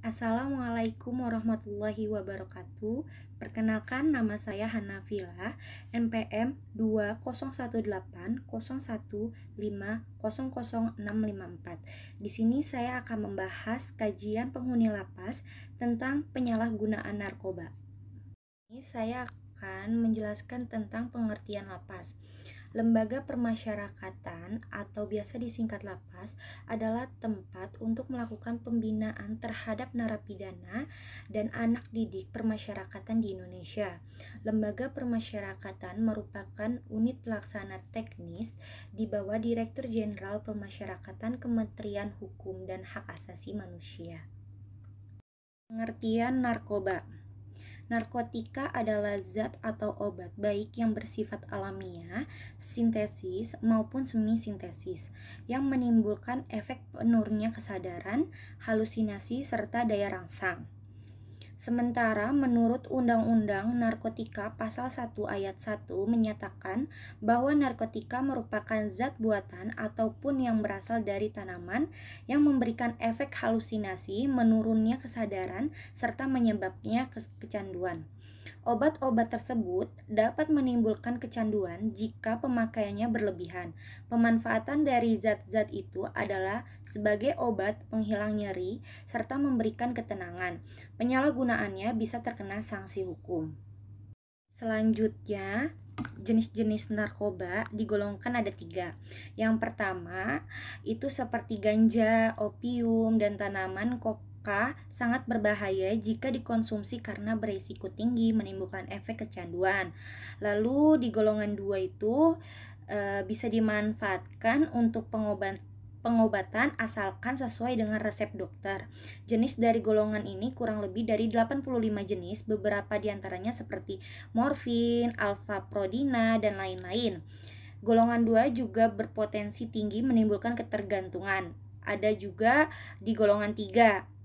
Assalamualaikum warahmatullahi wabarakatuh. Perkenalkan nama saya Hana Vila NPM 201801500654. Di sini saya akan membahas kajian penghuni lapas tentang penyalahgunaan narkoba. Ini saya akan menjelaskan tentang pengertian lapas. Lembaga permasyarakatan atau biasa disingkat lapas adalah tempat untuk melakukan pembinaan terhadap narapidana dan anak didik permasyarakatan di Indonesia. Lembaga permasyarakatan merupakan unit pelaksana teknis di bawah Direktur Jenderal Permasyarakatan Kementerian Hukum dan Hak Asasi Manusia. Pengertian narkoba Narkotika adalah zat atau obat baik yang bersifat alamiah, sintesis maupun semi-sintesis yang menimbulkan efek penurunnya kesadaran, halusinasi serta daya rangsang. Sementara menurut Undang-Undang Narkotika Pasal 1 Ayat 1 menyatakan bahwa narkotika merupakan zat buatan ataupun yang berasal dari tanaman yang memberikan efek halusinasi, menurunnya kesadaran, serta menyebabnya kecanduan. Obat-obat tersebut dapat menimbulkan kecanduan jika pemakaiannya berlebihan. Pemanfaatan dari zat-zat itu adalah sebagai obat penghilang nyeri serta memberikan ketenangan. Penyalahgunaannya bisa terkena sanksi hukum. Selanjutnya, jenis-jenis narkoba digolongkan ada tiga. Yang pertama itu seperti ganja, opium, dan tanaman kok maka sangat berbahaya jika dikonsumsi karena berisiko tinggi menimbulkan efek kecanduan. Lalu di golongan dua itu e, bisa dimanfaatkan untuk pengobatan pengobatan asalkan sesuai dengan resep dokter. Jenis dari golongan ini kurang lebih dari 85 jenis, beberapa diantaranya seperti morfin, alfa prodina dan lain-lain. Golongan 2 juga berpotensi tinggi menimbulkan ketergantungan. Ada juga di golongan 3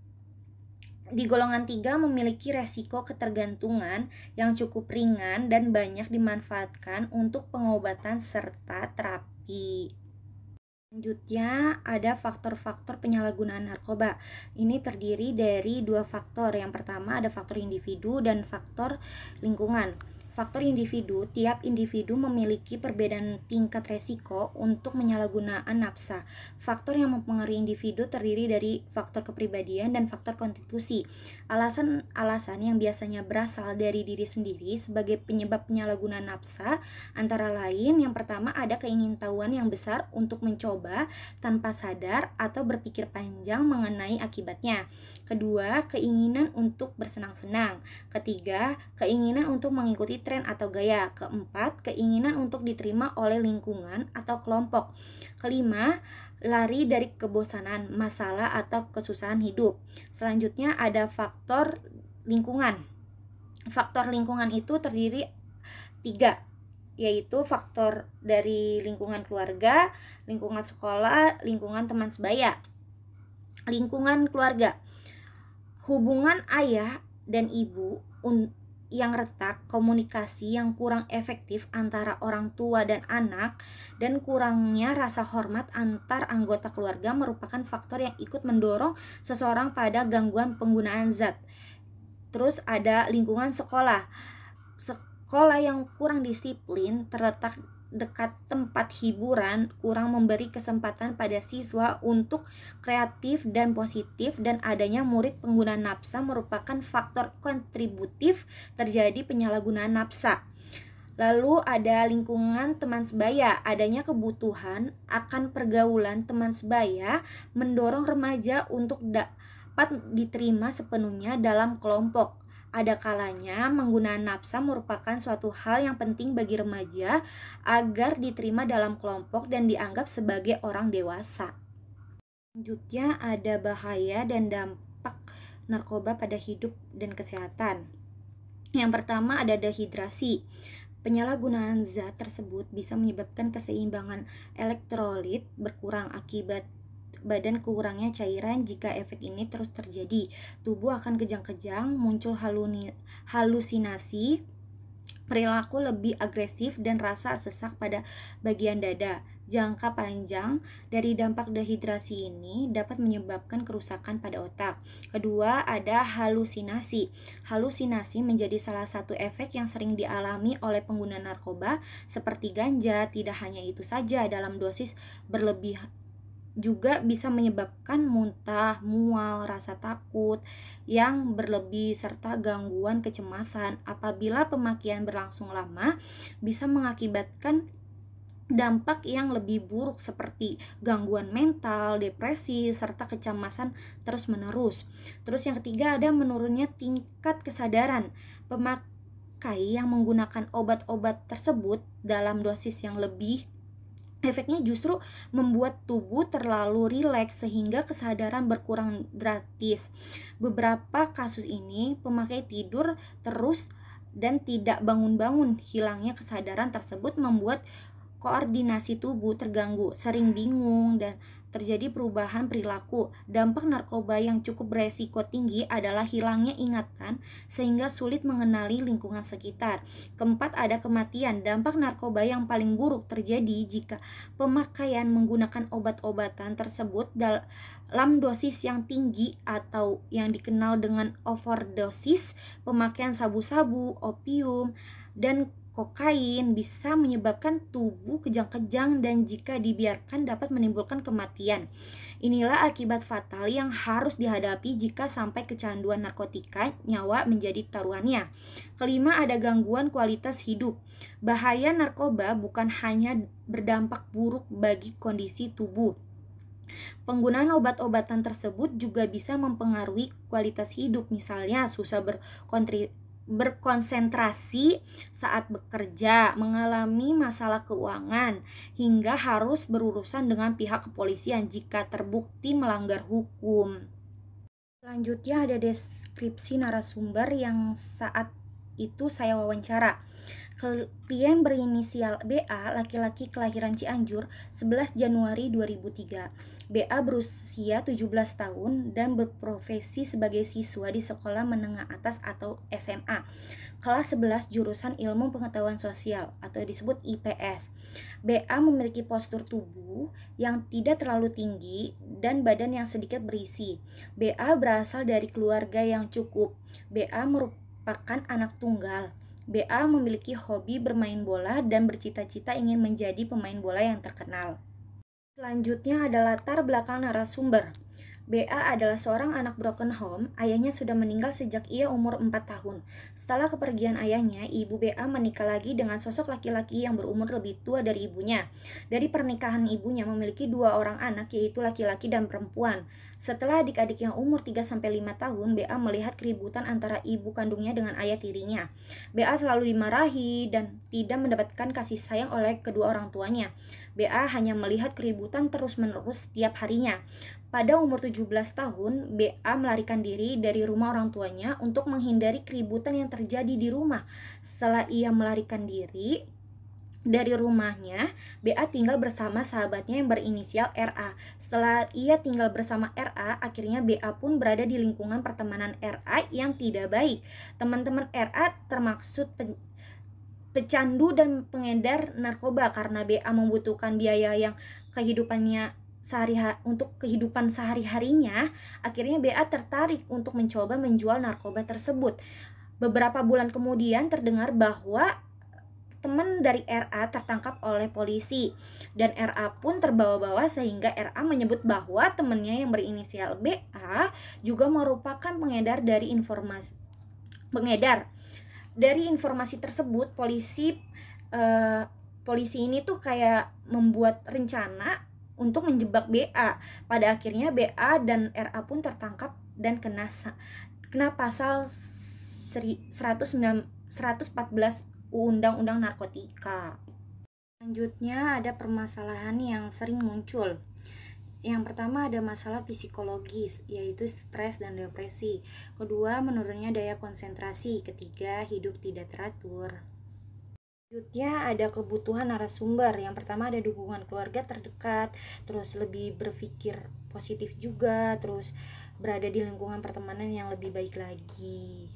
di golongan tiga memiliki resiko ketergantungan yang cukup ringan dan banyak dimanfaatkan untuk pengobatan serta terapi. Selanjutnya ada faktor-faktor penyalahgunaan narkoba. Ini terdiri dari dua faktor. Yang pertama ada faktor individu dan faktor lingkungan faktor individu, tiap individu memiliki perbedaan tingkat resiko untuk menyalahgunakan nafsa. Faktor yang mempengaruhi individu terdiri dari faktor kepribadian dan faktor konstitusi. Alasan-alasan yang biasanya berasal dari diri sendiri sebagai penyebab penyalahgunaan nafsa antara lain yang pertama ada keingintahuan yang besar untuk mencoba tanpa sadar atau berpikir panjang mengenai akibatnya. Kedua, keinginan untuk bersenang-senang. Ketiga, keinginan untuk mengikuti tren atau gaya. Keempat, keinginan untuk diterima oleh lingkungan atau kelompok. Kelima, lari dari kebosanan, masalah atau kesusahan hidup. Selanjutnya ada faktor lingkungan. Faktor lingkungan itu terdiri tiga, yaitu faktor dari lingkungan keluarga, lingkungan sekolah, lingkungan teman sebaya. Lingkungan keluarga, hubungan ayah dan ibu yang retak, komunikasi yang kurang efektif antara orang tua dan anak, dan kurangnya rasa hormat antar anggota keluarga merupakan faktor yang ikut mendorong seseorang pada gangguan penggunaan zat. Terus ada lingkungan sekolah. Sekolah yang kurang disiplin terletak dekat tempat hiburan kurang memberi kesempatan pada siswa untuk kreatif dan positif dan adanya murid pengguna napsa merupakan faktor kontributif terjadi penyalahgunaan napsa. Lalu ada lingkungan teman sebaya, adanya kebutuhan akan pergaulan teman sebaya mendorong remaja untuk dapat diterima sepenuhnya dalam kelompok ada kalanya menggunakan nafsa merupakan suatu hal yang penting bagi remaja agar diterima dalam kelompok dan dianggap sebagai orang dewasa. Selanjutnya ada bahaya dan dampak narkoba pada hidup dan kesehatan. Yang pertama ada dehidrasi. Penyalahgunaan zat tersebut bisa menyebabkan keseimbangan elektrolit berkurang akibat badan kurangnya cairan jika efek ini terus terjadi. Tubuh akan kejang-kejang, muncul haluni, halusinasi, perilaku lebih agresif dan rasa sesak pada bagian dada. Jangka panjang dari dampak dehidrasi ini dapat menyebabkan kerusakan pada otak. Kedua, ada halusinasi. Halusinasi menjadi salah satu efek yang sering dialami oleh pengguna narkoba seperti ganja. Tidak hanya itu saja, dalam dosis berlebih juga bisa menyebabkan muntah, mual, rasa takut yang berlebih serta gangguan kecemasan. Apabila pemakaian berlangsung lama bisa mengakibatkan dampak yang lebih buruk seperti gangguan mental, depresi, serta kecemasan terus-menerus. Terus yang ketiga ada menurunnya tingkat kesadaran. Pemakai yang menggunakan obat-obat tersebut dalam dosis yang lebih efeknya justru membuat tubuh terlalu rileks sehingga kesadaran berkurang gratis. Beberapa kasus ini pemakai tidur terus dan tidak bangun-bangun. Hilangnya kesadaran tersebut membuat koordinasi tubuh terganggu, sering bingung dan terjadi perubahan perilaku. Dampak narkoba yang cukup beresiko tinggi adalah hilangnya ingatan sehingga sulit mengenali lingkungan sekitar. Keempat, ada kematian. Dampak narkoba yang paling buruk terjadi jika pemakaian menggunakan obat-obatan tersebut dalam dosis yang tinggi atau yang dikenal dengan overdosis, pemakaian sabu-sabu, opium, dan kokain bisa menyebabkan tubuh kejang-kejang dan jika dibiarkan dapat menimbulkan kematian. Inilah akibat fatal yang harus dihadapi jika sampai kecanduan narkotika nyawa menjadi taruhannya. Kelima ada gangguan kualitas hidup. Bahaya narkoba bukan hanya berdampak buruk bagi kondisi tubuh, Penggunaan obat-obatan tersebut juga bisa mempengaruhi kualitas hidup, misalnya susah berkontribusi berkonsentrasi saat bekerja, mengalami masalah keuangan, hingga harus berurusan dengan pihak kepolisian jika terbukti melanggar hukum. Selanjutnya ada deskripsi narasumber yang saat itu saya wawancara. Klien berinisial BA, laki-laki kelahiran Cianjur, 11 Januari 2003. BA berusia 17 tahun dan berprofesi sebagai siswa di sekolah menengah atas atau SMA. Kelas 11 jurusan Ilmu Pengetahuan Sosial atau disebut IPS. BA memiliki postur tubuh yang tidak terlalu tinggi dan badan yang sedikit berisi. BA berasal dari keluarga yang cukup. BA merupakan anak tunggal. BA memiliki hobi bermain bola dan bercita-cita ingin menjadi pemain bola yang terkenal. Selanjutnya ada latar belakang narasumber. BA adalah seorang anak broken home, ayahnya sudah meninggal sejak ia umur 4 tahun. Setelah kepergian ayahnya, ibu BA menikah lagi dengan sosok laki-laki yang berumur lebih tua dari ibunya. Dari pernikahan ibunya memiliki dua orang anak yaitu laki-laki dan perempuan. Setelah adik-adik yang umur 3-5 tahun, BA melihat keributan antara ibu kandungnya dengan ayah tirinya. BA selalu dimarahi dan tidak mendapatkan kasih sayang oleh kedua orang tuanya. BA hanya melihat keributan terus-menerus setiap harinya. Pada umur 17 tahun, BA melarikan diri dari rumah orang tuanya untuk menghindari keributan yang terjadi di rumah. Setelah ia melarikan diri, dari rumahnya, BA tinggal bersama sahabatnya yang berinisial RA. Setelah ia tinggal bersama RA, akhirnya BA pun berada di lingkungan pertemanan RA yang tidak baik. Teman-teman RA termaksud pen- pecandu dan pengedar narkoba karena BA membutuhkan biaya yang kehidupannya sehari untuk kehidupan sehari-harinya, akhirnya BA tertarik untuk mencoba menjual narkoba tersebut. Beberapa bulan kemudian terdengar bahwa teman dari RA tertangkap oleh polisi dan RA pun terbawa-bawa sehingga RA menyebut bahwa temannya yang berinisial BA juga merupakan pengedar dari informasi pengedar. Dari informasi tersebut polisi uh, polisi ini tuh kayak membuat rencana untuk menjebak BA. Pada akhirnya BA dan RA pun tertangkap dan kena kena pasal 109, 114 Undang-Undang Narkotika. Selanjutnya ada permasalahan yang sering muncul. Yang pertama ada masalah psikologis, yaitu stres dan depresi. Kedua, menurunnya daya konsentrasi. Ketiga, hidup tidak teratur. Selanjutnya ada kebutuhan narasumber. Yang pertama ada dukungan keluarga terdekat, terus lebih berpikir positif juga, terus berada di lingkungan pertemanan yang lebih baik lagi.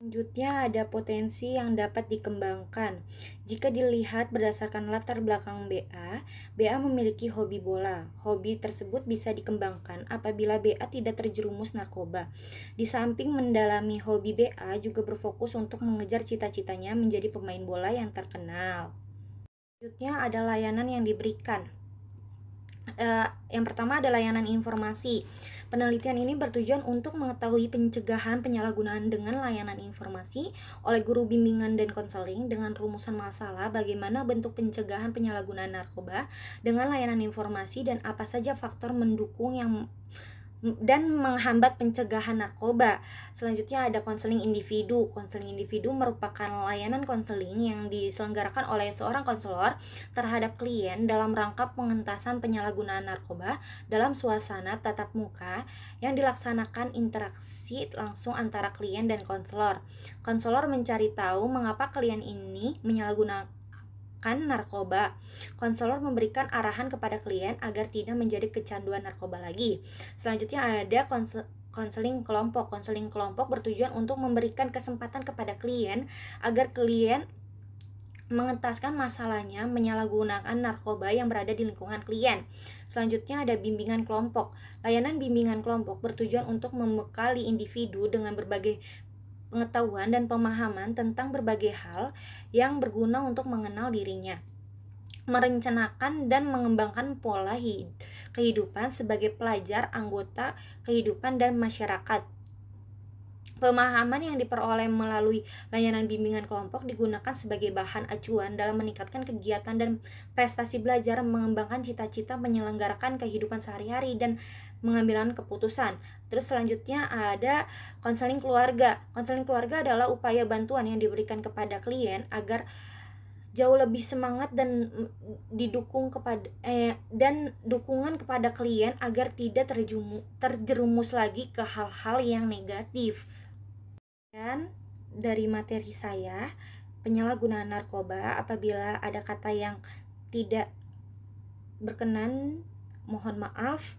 Selanjutnya ada potensi yang dapat dikembangkan. Jika dilihat berdasarkan latar belakang BA, BA memiliki hobi bola. Hobi tersebut bisa dikembangkan apabila BA tidak terjerumus narkoba. Di samping mendalami hobi BA juga berfokus untuk mengejar cita-citanya menjadi pemain bola yang terkenal. Selanjutnya ada layanan yang diberikan. Uh, yang pertama ada layanan informasi. Penelitian ini bertujuan untuk mengetahui pencegahan penyalahgunaan dengan layanan informasi oleh guru bimbingan dan konseling dengan rumusan masalah bagaimana bentuk pencegahan penyalahgunaan narkoba dengan layanan informasi dan apa saja faktor mendukung yang dan menghambat pencegahan narkoba. Selanjutnya ada konseling individu. Konseling individu merupakan layanan konseling yang diselenggarakan oleh seorang konselor terhadap klien dalam rangka pengentasan penyalahgunaan narkoba dalam suasana tatap muka yang dilaksanakan interaksi langsung antara klien dan konselor. Konselor mencari tahu mengapa klien ini menyalahgunakan menggunakan narkoba. Konselor memberikan arahan kepada klien agar tidak menjadi kecanduan narkoba lagi. Selanjutnya ada konsel konseling kelompok. Konseling kelompok bertujuan untuk memberikan kesempatan kepada klien agar klien mengentaskan masalahnya menyalahgunakan narkoba yang berada di lingkungan klien. Selanjutnya ada bimbingan kelompok. Layanan bimbingan kelompok bertujuan untuk membekali individu dengan berbagai pengetahuan dan pemahaman tentang berbagai hal yang berguna untuk mengenal dirinya, merencanakan dan mengembangkan pola kehidupan sebagai pelajar, anggota kehidupan, dan masyarakat. Pemahaman yang diperoleh melalui layanan bimbingan kelompok digunakan sebagai bahan acuan dalam meningkatkan kegiatan dan prestasi belajar, mengembangkan cita-cita, menyelenggarakan kehidupan sehari-hari, dan mengambilkan keputusan. Terus selanjutnya ada konseling keluarga. Konseling keluarga adalah upaya bantuan yang diberikan kepada klien agar jauh lebih semangat dan didukung kepada eh, dan dukungan kepada klien agar tidak terjumu, terjerumus lagi ke hal-hal yang negatif. Dan dari materi saya, penyalahgunaan narkoba apabila ada kata yang tidak berkenan mohon maaf